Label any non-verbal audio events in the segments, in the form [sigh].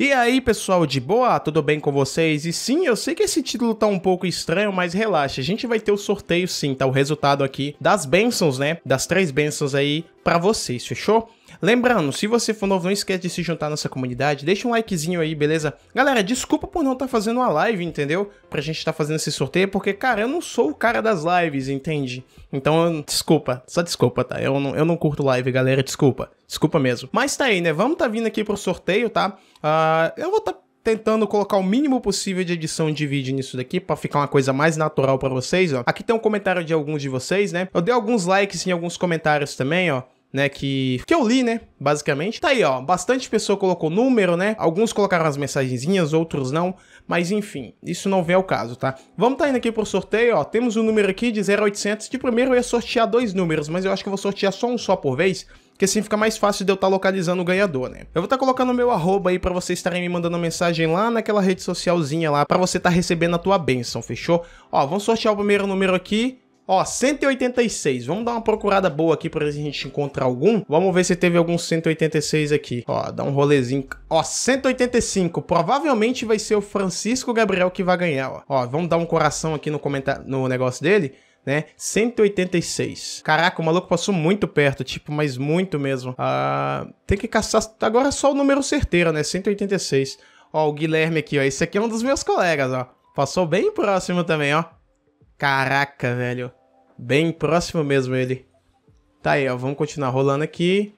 E aí, pessoal, de boa? Tudo bem com vocês? E sim, eu sei que esse título tá um pouco estranho, mas relaxa, a gente vai ter o sorteio sim, tá? O resultado aqui das bênçãos, né? Das três bênçãos aí para vocês, fechou? Lembrando, se você for novo, não esquece de se juntar nessa comunidade, deixa um likezinho aí, beleza? Galera, desculpa por não estar tá fazendo uma live, entendeu? Pra gente estar tá fazendo esse sorteio, porque, cara, eu não sou o cara das lives, entende? Então, desculpa, só desculpa, tá? Eu não, eu não curto live, galera, desculpa. Desculpa mesmo. Mas tá aí, né? Vamos tá vindo aqui pro sorteio, tá? Uh, eu vou tá tentando colocar o mínimo possível de edição de vídeo nisso daqui para ficar uma coisa mais natural para vocês, ó. Aqui tem um comentário de alguns de vocês, né? Eu dei alguns likes em alguns comentários também, ó né, que, que eu li, né, basicamente. Tá aí, ó, bastante pessoa colocou número, né, alguns colocaram as mensagenzinhas, outros não, mas enfim, isso não vem ao caso, tá? Vamos tá indo aqui pro sorteio, ó, temos um número aqui de 0800, de primeiro eu ia sortear dois números, mas eu acho que eu vou sortear só um só por vez, porque assim fica mais fácil de eu estar tá localizando o ganhador, né? Eu vou estar tá colocando meu arroba aí para vocês estarem me mandando mensagem lá naquela rede socialzinha lá, para você estar tá recebendo a tua bênção, fechou? Ó, vamos sortear o primeiro número aqui, Ó, 186. Vamos dar uma procurada boa aqui pra gente encontrar algum. Vamos ver se teve algum 186 aqui. Ó, dá um rolezinho. Ó, 185. Provavelmente vai ser o Francisco Gabriel que vai ganhar, ó. Ó, vamos dar um coração aqui no comentário, no negócio dele né? 186. Caraca, o maluco passou muito perto, tipo, mas muito mesmo. Ah, tem que caçar agora é só o número certeiro, né? 186. Ó, o Guilherme aqui, ó. Esse aqui é um dos meus colegas, ó. Passou bem próximo também, ó. Caraca, velho. Bem próximo mesmo ele. Tá aí, ó. Vamos continuar rolando aqui.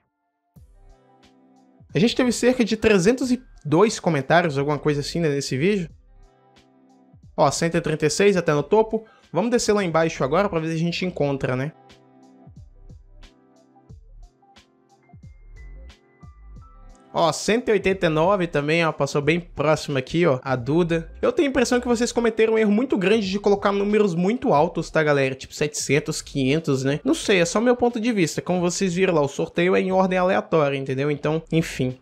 A gente teve cerca de 302 comentários, alguma coisa assim, né, nesse vídeo. Ó, 136 até no topo. Vamos descer lá embaixo agora para ver se a gente encontra, né? Ó, 189 também, ó, passou bem próximo aqui, ó, a Duda. Eu tenho a impressão que vocês cometeram um erro muito grande de colocar números muito altos, tá, galera? Tipo 700, 500, né? Não sei, é só meu ponto de vista. Como vocês viram lá, o sorteio é em ordem aleatória, entendeu? Então, enfim.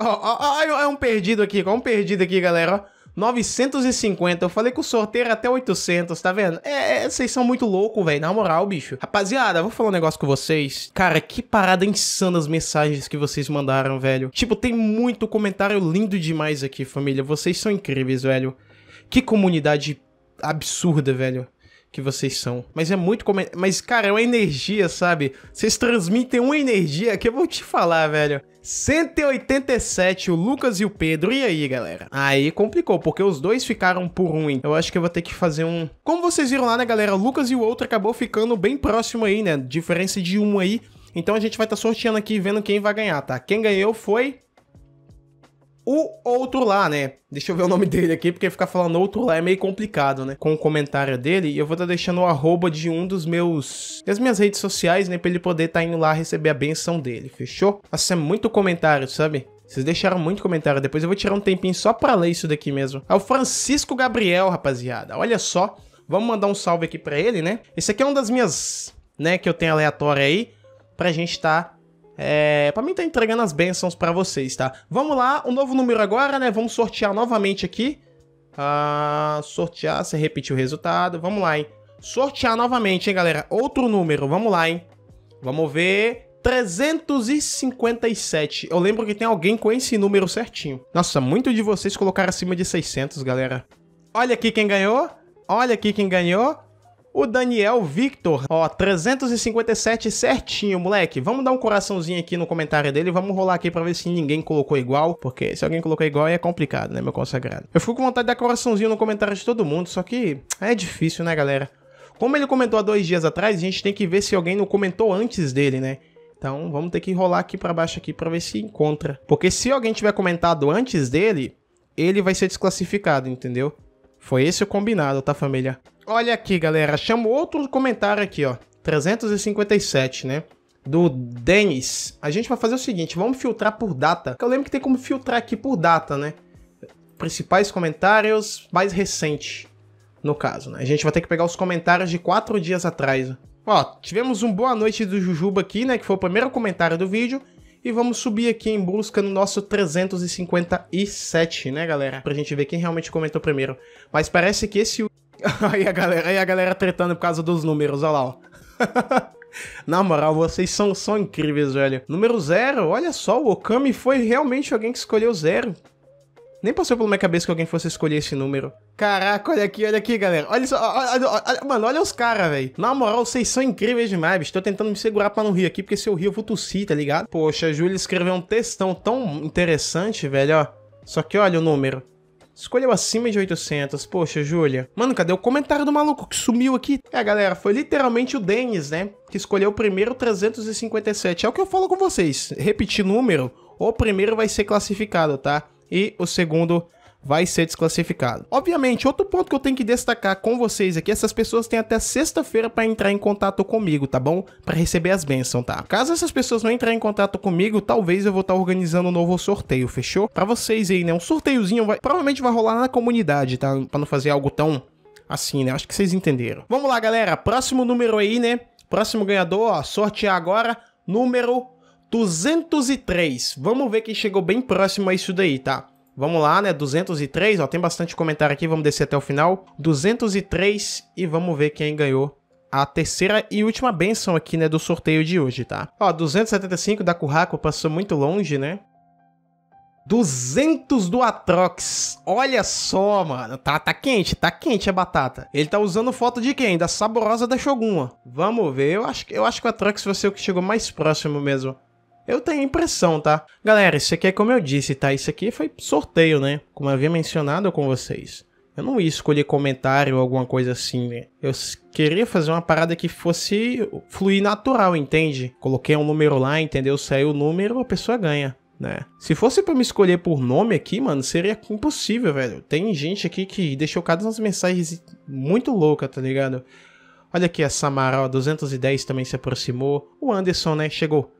Ó, ó, ó, é um perdido aqui, ó, um perdido aqui, galera, ó. 950. Eu falei que o sorteio era até 800, tá vendo? É, é, vocês são muito loucos, velho. Na moral, bicho. Rapaziada, vou falar um negócio com vocês. Cara, que parada insana as mensagens que vocês mandaram, velho. Tipo, tem muito comentário lindo demais aqui, família. Vocês são incríveis, velho. Que comunidade absurda, velho que vocês são. Mas é muito como. Mas, cara, é uma energia, sabe? Vocês transmitem uma energia que eu vou te falar, velho. 187, o Lucas e o Pedro. E aí, galera? Aí complicou, porque os dois ficaram por um. Eu acho que eu vou ter que fazer um. Como vocês viram lá, né, galera? O Lucas e o outro acabou ficando bem próximo aí, né? Diferença de um aí. Então a gente vai estar tá sorteando aqui vendo quem vai ganhar, tá? Quem ganhou foi o outro lá, né? Deixa eu ver o nome dele aqui, porque ficar falando outro lá é meio complicado, né? Com o comentário dele, eu vou estar tá deixando o arroba de um dos meus... das minhas redes sociais, né? Pra ele poder estar tá indo lá receber a benção dele, fechou? Nossa, é muito comentário, sabe? Vocês deixaram muito comentário, depois eu vou tirar um tempinho só pra ler isso daqui mesmo. É o Francisco Gabriel, rapaziada. Olha só, vamos mandar um salve aqui pra ele, né? Esse aqui é um das minhas, né, que eu tenho aleatória aí, pra gente estar... Tá é, para mim tá entregando as bênçãos para vocês, tá? Vamos lá, um novo número agora, né? Vamos sortear novamente aqui. Ah, sortear, você repetiu o resultado. Vamos lá, hein? Sortear novamente, hein, galera? Outro número, vamos lá, hein? Vamos ver. 357. Eu lembro que tem alguém com esse número certinho. Nossa, muito de vocês colocaram acima de 600, galera. Olha aqui quem ganhou. Olha aqui quem ganhou o Daniel Victor, ó, 357 certinho, moleque. Vamos dar um coraçãozinho aqui no comentário dele, vamos rolar aqui pra ver se ninguém colocou igual, porque se alguém colocou igual é complicado, né, meu consagrado. Eu fico com vontade de dar coraçãozinho no comentário de todo mundo, só que é difícil, né, galera? Como ele comentou há dois dias atrás, a gente tem que ver se alguém não comentou antes dele, né? Então vamos ter que rolar aqui para baixo aqui para ver se encontra. Porque se alguém tiver comentado antes dele, ele vai ser desclassificado, entendeu? Foi esse o combinado, tá família? Olha aqui, galera. Chamo outro comentário aqui, ó. 357, né? do Denis, a gente vai fazer o seguinte, vamos filtrar por data. Eu lembro que tem como filtrar aqui por data, né? Principais comentários, mais recente, no caso, né? A gente vai ter que pegar os comentários de quatro dias atrás. Ó, tivemos um boa noite do Jujuba aqui, né? Que foi o primeiro comentário do vídeo. E vamos subir aqui em busca no nosso 357, né, galera? Pra gente ver quem realmente comentou primeiro. Mas parece que esse [laughs] aí, a galera, aí a galera tretando por causa dos números, olha lá, ó. [laughs] Na moral, vocês são, são incríveis, velho. Número zero, olha só, o Okami foi realmente alguém que escolheu zero. Nem passou pela minha cabeça que alguém fosse escolher esse número. Caraca, olha aqui, olha aqui, galera. Olha só, olha, olha, olha, mano, olha os caras, velho. Na moral, vocês são incríveis demais, bicho. Tô tentando me segurar pra não rir aqui, porque se eu rir eu vou tossir, tá ligado? Poxa, a Júlia escreveu um textão tão interessante, velho, ó. Só que olha o número. Escolheu acima de 800. Poxa, Júlia. Mano, cadê o comentário do maluco que sumiu aqui? É, galera, foi literalmente o Denis, né? Que escolheu o primeiro 357. É o que eu falo com vocês. Repetir número, o primeiro vai ser classificado, tá? E o segundo vai ser desclassificado. Obviamente, outro ponto que eu tenho que destacar com vocês aqui, que essas pessoas têm até sexta-feira para entrar em contato comigo, tá bom? Para receber as bênçãos, tá? Caso essas pessoas não entrarem em contato comigo, talvez eu vou estar tá organizando um novo sorteio, fechou? Para vocês aí, né? Um sorteiozinho vai... provavelmente vai rolar na comunidade, tá? Para não fazer algo tão assim, né? Acho que vocês entenderam. Vamos lá, galera. Próximo número aí, né? Próximo ganhador, ó, sortear agora, número 203. Vamos ver quem chegou bem próximo a isso daí, tá? Vamos lá, né? 203, ó, tem bastante comentário aqui, vamos descer até o final. 203 e vamos ver quem ganhou a terceira e última benção aqui, né, do sorteio de hoje, tá? Ó, 275 da Curraco passou muito longe, né? 200 do Atrox. Olha só, mano. Tá, tá quente, tá quente a batata. Ele tá usando foto de quem? Da saborosa da Shogun, ó. Vamos ver. Eu acho, eu acho que o Atrox vai ser o que chegou mais próximo mesmo. Eu tenho impressão, tá? Galera, isso aqui é como eu disse, tá? Isso aqui foi sorteio, né? Como eu havia mencionado com vocês. Eu não ia escolher comentário ou alguma coisa assim, né? Eu queria fazer uma parada que fosse fluir natural, entende? Coloquei um número lá, entendeu? Saiu o número, a pessoa ganha. Né? Se fosse para me escolher por nome aqui, mano, seria impossível, velho. Tem gente aqui que deixou cada umas mensagens muito louca, tá ligado? Olha aqui a Samara, ó, 210 também se aproximou. O Anderson, né, chegou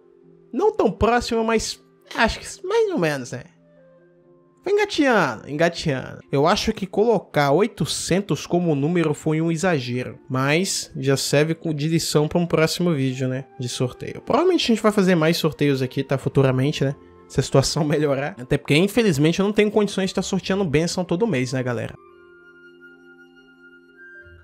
não tão próxima, mas acho que mais ou menos, né? Foi engateando, engateando. Eu acho que colocar 800 como número foi um exagero, mas já serve de lição para um próximo vídeo, né? De sorteio. Provavelmente a gente vai fazer mais sorteios aqui, tá? Futuramente, né? Se a situação [laughs] melhorar. Até porque, infelizmente, eu não tenho condições de estar tá sorteando bênção todo mês, né, galera?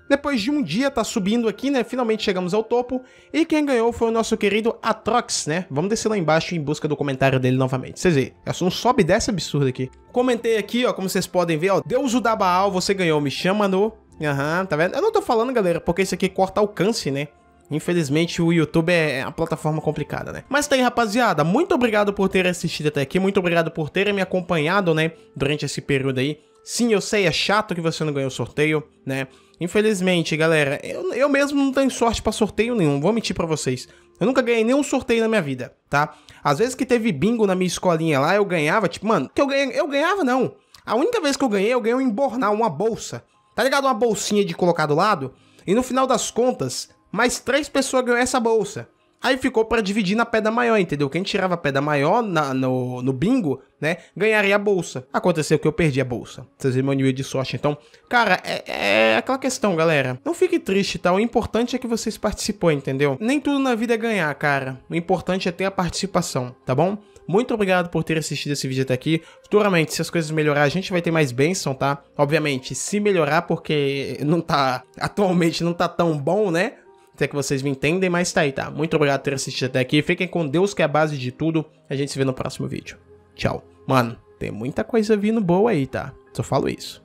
Depois de um dia tá subindo aqui, né? Finalmente chegamos ao topo. E quem ganhou foi o nosso querido Atrox, né? Vamos descer lá embaixo em busca do comentário dele novamente. Vocês veem, é um sobe dessa absurda aqui. Comentei aqui, ó, como vocês podem ver, ó. Deus o Baal, você ganhou, me chama no... Aham, uhum, tá vendo? Eu não tô falando, galera, porque isso aqui corta alcance, né? Infelizmente o YouTube é, é uma plataforma complicada, né? Mas tá aí, rapaziada. Muito obrigado por ter assistido até aqui. Muito obrigado por terem me acompanhado, né? Durante esse período aí. Sim, eu sei, é chato que você não ganhou o sorteio, né? Infelizmente, galera, eu, eu mesmo não tenho sorte para sorteio nenhum, vou mentir para vocês. Eu nunca ganhei nenhum sorteio na minha vida, tá? Às vezes que teve bingo na minha escolinha lá, eu ganhava, tipo, mano, que eu ganhei, eu ganhava não. A única vez que eu ganhei, eu ganhei um embornal, uma bolsa. Tá ligado? Uma bolsinha de colocar do lado. E no final das contas, mais três pessoas ganham essa bolsa. Aí ficou para dividir na pedra maior, entendeu? Quem tirava a pedra maior na, no, no, bingo, né, ganharia a bolsa. Aconteceu que eu perdi a bolsa. Vocês viram meu nível de sorte. Então, cara, é, é, aquela questão, galera. Não fique triste, tá? O importante é que vocês participou, entendeu? Nem tudo na vida é ganhar, cara. O importante é ter a participação, tá bom? Muito obrigado por ter assistido esse vídeo até aqui. Futuramente, se as coisas melhorar, a gente vai ter mais bênção, tá? Obviamente, se melhorar, porque não tá. Atualmente não tá tão bom, né? Até que vocês me entendem, mas tá aí, tá? Muito obrigado por ter assistido até aqui. Fiquem com Deus, que é a base de tudo. A gente se vê no próximo vídeo. Tchau. Mano, tem muita coisa vindo boa aí, tá? Só falo isso.